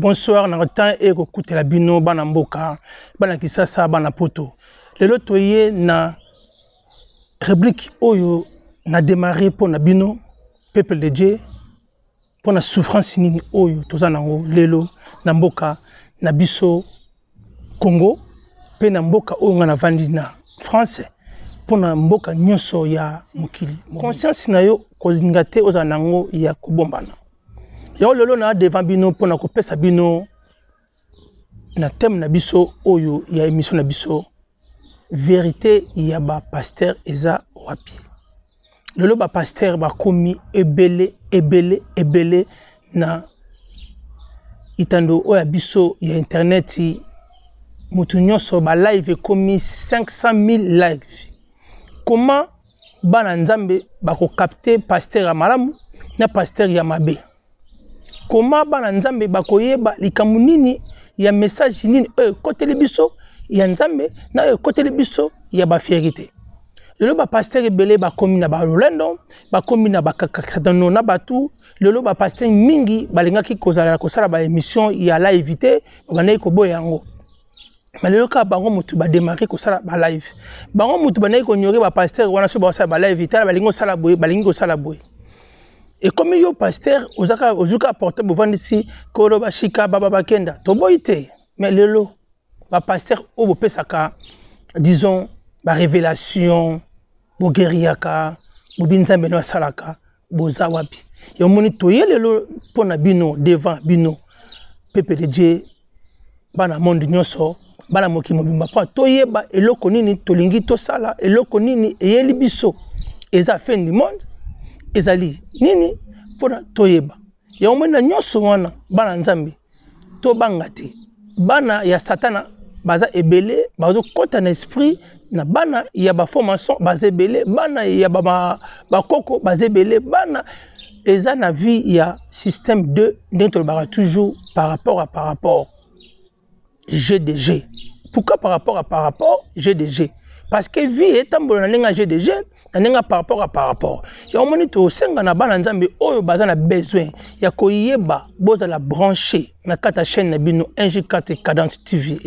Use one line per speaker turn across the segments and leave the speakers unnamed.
bonsoir na ntan ekokutela bino bana mboka bana kisasa bana poto lelo toye na rubrique oyo na démarré mpo na bino peuple de dieu mpo na souffrance nini oyo toza nango lelo na mboka na biso congo mpe na mboka oyo ngai navandi na france mpo na mboka nyonso ya mokili conscience na yo kolinga te ozala nango ya kobombana yango lelo na devant bino mpona kopesa bino na teme na biso oyo ya émission na biso vérité ya bapaster eza wapi lelo bapaster bakomi ebele ebele ebele na itando oyo ya biso ya interneti moto nyonso balive ekomi 500 000 live koma bana nzambe bakokapte paster ya malamu na paster ya mabe koma bana nzambe bakoyeba likambo nini ya message nini oyo ekoteli biso ya nzambe na oyo ekoteli biso ya bafierité lelo bapaster ebele bakomi na balolendo bakomi na bakakakadano na bato lelo bapaster mingi balingaki kozala kosala baémission ya live te babandaki koboya yango malelo kaka bango motu bademake kosala balive bango motu bandaki konyore bapaster wana so baosala balive tala balingi kosala boye balingi kosala boye ekomi yo paster ozwi ka porte bovandisi kolo bashika baba bakenda toboyi te mais lelo bapaster oyo bopesaka disons barévélation bogeriaka bobi nzambe no asalaka boza wapi yomoni toye lelo mpo na bino devant bino pepe de dieu bana monde nyonso bana mokili mobimba mpo toyeba eloko nini tolingi tosala eloko nini eyeli biso eza fin du monde ezali nini mpona toyeba yango moni na nyonso wana bana nzambe tobanga te bana ya satana baza ebele bazokɔta na esprit na bana ya baformation baza ebele bana ya bakoko ba baza ebele bana eza na vie ya système 2 ndenge tolobaka toujours par rapport à par rapport gdg pourquoi par rapport à par rapport gdg parce que vie est na engagé gdg na par rapport à par rapport yango omoni tosenga na bana oyo besoin ya koyeba branche na kata chaîne bino ng cadence tv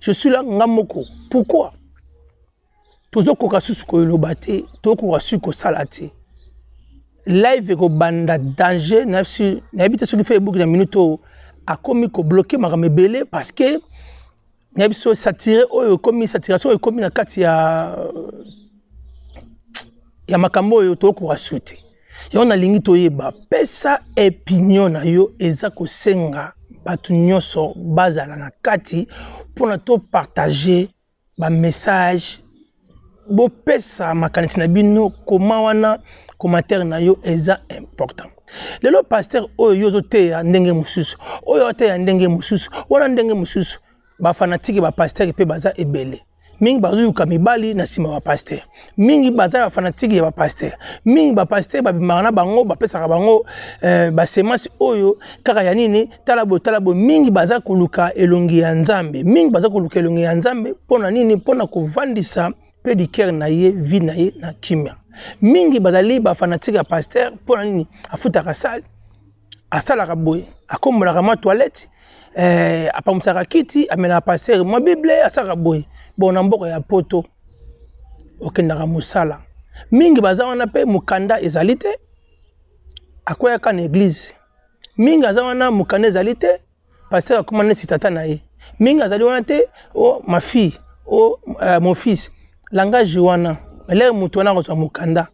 je suis pourquoi pourquoi susu ko live banda danger su na soki sur facebook na minute akomi mebele parce que Oh, na biso satire oyo ekomi saturation oyo ekomi na kati ya ya makambo oyo tokoka su te yango nalingi toyeba pesa opinion na yo eza kosenga bato nyonso bazala na kati mpona topartage bamessage bopesa makanisi na bino koma wana commentaire na yo eza important lelo paster oyo oh, yo ozoteya ndenge mosusu oyo oh, ateya ndenge mosusu wana ndenge mosusu bafanatike bapaster mpe baza ebele mingi bazoyuka mibali na nsima bapaster mingi baza bafanatike ya bapaster mingi bapaster babimaka na bango bapesaka bango eh, basemasi oyo kaka ya nini tala boye tala boye mingi baza koluka elongi ya nzambe mingi baza koluka elongi ya nzambe mpona nini mpona kovandisa mpe dikere na ye vi na ye na kimia mingi bazali bafanatike ya paster mpona nini afutaka sali asalaka boye akombolaka mwa toilette eh, apambwisaka kiti amelaka pasere mwa bible asalaka boye bon na mboka ya poto okendaka mosala mingi baza wana mpe mokanda ezali te akweyaka na eglize mingi aza wana mokanda ezali te paster akóma neti tata na ye mingi azali wana te o ma fille o uh, mon fils langage wana elere moto wana akozwa mokanda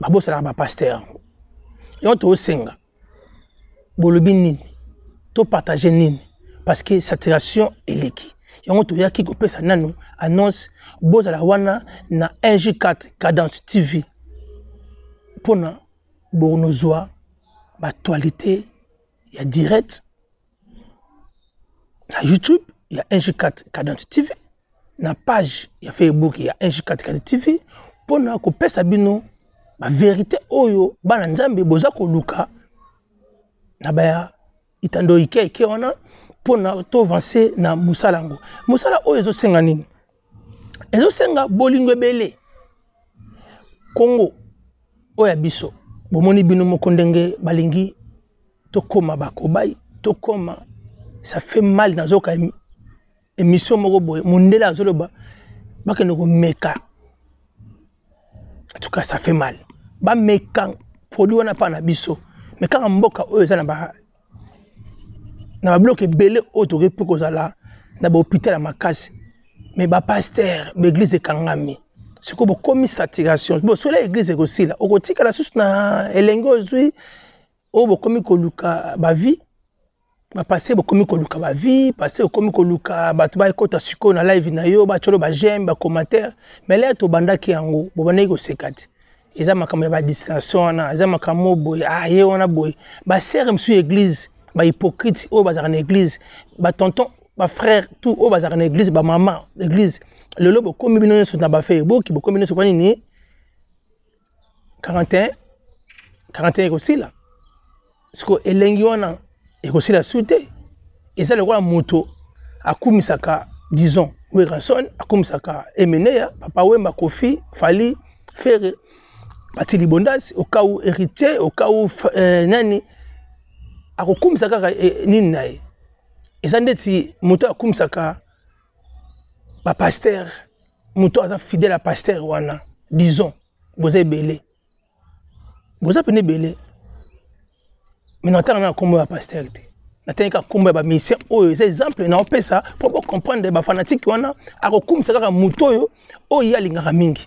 babosalaka bapaster yango toosenga bolobi nini to partage nini parce que saturation eleki yango toyaki kopesa nanu annonce bozala wana na 1j4 cadence tv mpona bonozwa baaktualité ya direct na youtube ya 1j4 cadence tv na page ya facebook ya 1j4 cadence tv mpona kopesa bino baverité oyo bana nzambe boza koluka na baya itando ike ike wana mpona toavance na mosala yango mosala oyo ezosenga nini ezosenga bolingo ebele kongo oyo ya biso bomoni bino moko ndenge balingi tokóma bakobai tokóma ça fait mal nazoyoka émission moko boye mondele azoloba bakende komeka en tout cas ça fait mal bameka produit wana mpa na biso me kaka mboka oyo eza na babiloko ebele oyo tokoki mpe kozala na bahopital ya makasi me bapaster baeglize ekangami sikoyo bokomi saturation bo soki la eglize ekosila okotikala susu na elenge ozwi oyo bokomi koluka bavi bapase bokomi koluka bavi pase okomi koluka bato bakota sikoyo na live na yo batyolo bajeme bacommentaire me lere tobandaki yango bobandaki koseka te eza makambo ya badistration wana eza makambo boye ah ye wana boye basere mosusu ya église bahypocrite oyo bazalaka na église batonton bafrère tout oyo bazalaka na église bamama église lelo bokomi bino nyonso na bafe eboki bokomi nyonso kwa nini 41 41 ekosila siko elengi wana ekosila su te eza lokola moto akumisaka dison wilkinson akumisaka emeneya papa wemba kofi fali fere batie libondasi okau héritier okau eh, nani akokumisa kaka eh, eh nini na ye eza ndeti moto akumisaka bapaster moto aza fidèle ya paster wana disons boza ebele boza pene ebele me na ntanga na nkombo ya paster te natangika nkombo ya bamisien oyo eza exemple naopesa mpo bocomprendre bafanatike wana akokumisa kaka moto oyo oyo ye alingaka mingi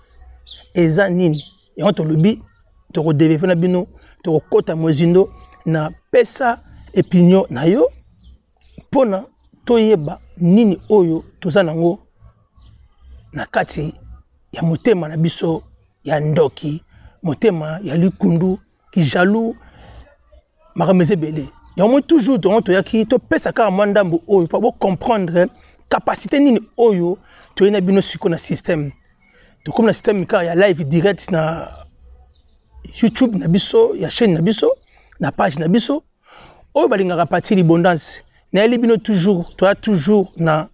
eza nini yango tolobi tokodevelope na bino tokokɔta mozindo na pesa epinio na yo mpona toyeba nini oyo toza nango na kati ya motema na biso ya ndoki motema ya likundu kijalu makambo eza ebele yango moi toujours tongo toyaki topesa kaka mwa ndambo oyo mpo bocomprendre kapasité nini oyo toyei na bino sikoyo na systeme tokomi na systeme kaka ya live direct na youtube na biso ya chaîne na biso na page na biso oyo balingaka parti libondance nayeli bino toujours toya toujours na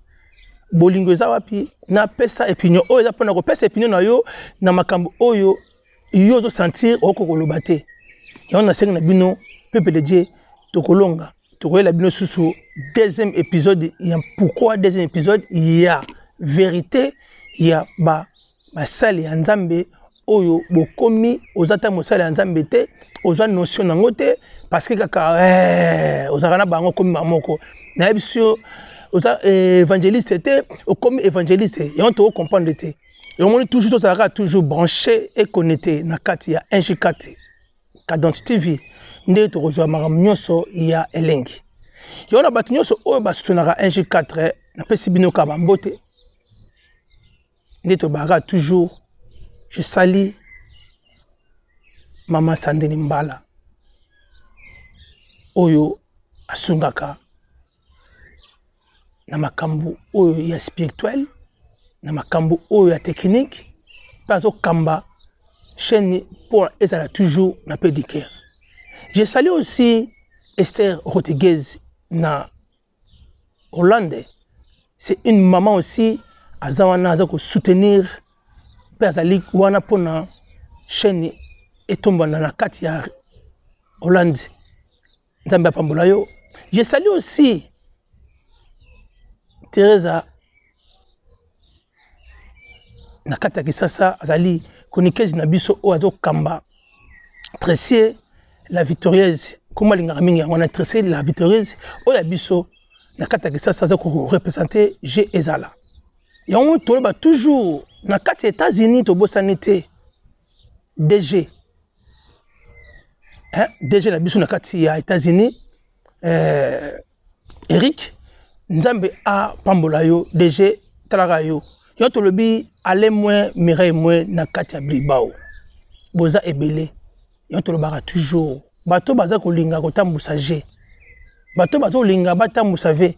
bolingo eza wapi napesa opinion oyo eza mpona kopesa opinion na yo na makambo oyo yo ozosentir oko koloba te yango nasengi na bino peuple die tokolonga tokoyela bino susu deuxième épisode ya pourquoi deuxième épisode ya vérité ya ba basali ya nzambe oyo bokomi oza ta mosali ya nzambe te ozwa notion nango te parce que kaka eh, ozalaka na bango okomi mamoko nayebi so oza eh, évangéliste te okomi évangéliste yango tokocomprendre te omoni toujours tozalaka toujours branché econnecté na kati ya ng4 cadence tv nde tokozwa makambo nyonso ya elengi yango na bato nyonso oyo basotonaka ng4 eh, napesi bino kaka bambote toujours. Je salue Maman Sandrine Mbala. Oyo asungaka na oyo ya spirituel na oyo ya technique Pazo Kamba. chaîne pour ezala toujours na pas je salue aussi esther rodriguez na hollande c'est une maman aussi aza wana aza kosoutenir mpe azali wana mpona chaîne etombana na kati ya hollande nzambe apambola yo je sali aussi teresa na kati ya kisasa azali konikese na biso oyo azokamba tresier la victorieuse kombo alingaka mingi yango na tresier la victorieuse oyo ya biso na kati ya kisasa aza korepresente g ezala yango toloba toujours na kati ya états-unis tobosani te dg eh, dg na biso na kati ya états-unis eh, eric nzambe apambola yo dg talaka yo yango tolobi ale moins mireille moins na kati ya bilbao boza ebele yango tolobaka toujours bato baza kolinga kotambusa g bato baza kolinga batambusa ve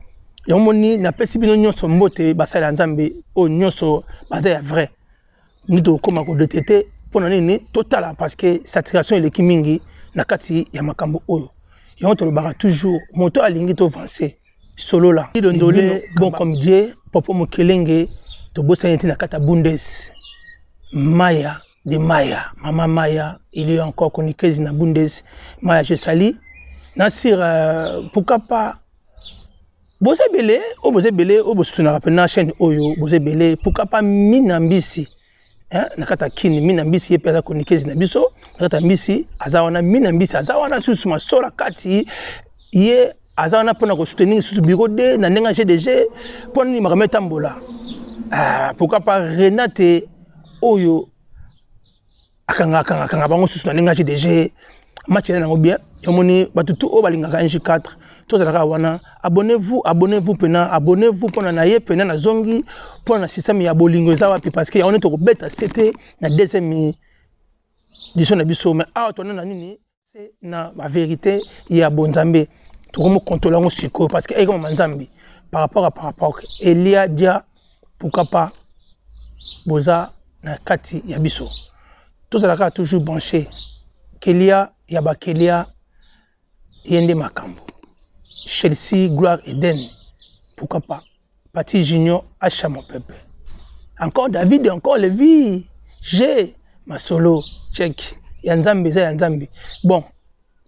yango moni napesi bino nyonso mbote basali ya nzambe oyo nyonso baza ya vrai ndi tokokóma kodete te mpona nini totala parce que saturation eleki mingi na kati ya makambo oyo yango tolobaka toujours moto alingi tovance solola lidondole bonkomidie popo mokelenge tobosani ete na kati ya bundes maya de maya mama maya il est encore coniqueuse na bundes maya je sali na sire euh, pourquoi pas boza ebele oyo oh, boza ebele oyo oh, bosutunaka mpena chaîne oyo boza ebele pokapa mina mbisi na kati ya kini mina mbisi ye mpe aza konikezi na biso na kati ya mbisi aza wana mina mbisi aza wana susu masora kati ye aza wana mpona kosutenir lisusu biro de na ndenge ya gdg mpo nini makambo etambola ah, pokapa renate oyo akanga akanga akanga bango susu na ndenge ya gdg match na très bien yamoni bato tu oyo balingaka ng 4 abonnez-vous abonnez-vous abonnez-vous na zongi ya bolingo zawa parce que na deuxième na na nini c'est na ya bonzambe contrôle parce que par rapport à par rapport elia dia pourquoi boza na kati ya biso toujours branché kelia ya bakelia Yende makambo chelsea gloire eden pourquoi pas pati junior mon Pepe, encore david encore levi g masolo check ya nzambe bon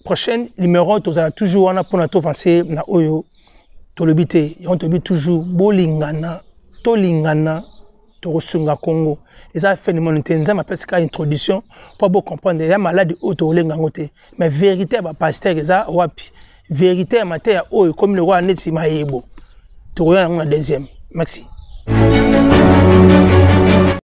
prochaine numéro as toujours pour notre avancer na oyo on te l'as toujours bolingana tolingana tokosunga congo eza phénomène te nzambe apesi ka introduction mpo bocomprendre eza maladi oyo tokolenga yango te mais vérité ya bapaster eza wapi vérité ya mateya oyo ekomi lokola neti mayebo tokoya yango na deuxième merci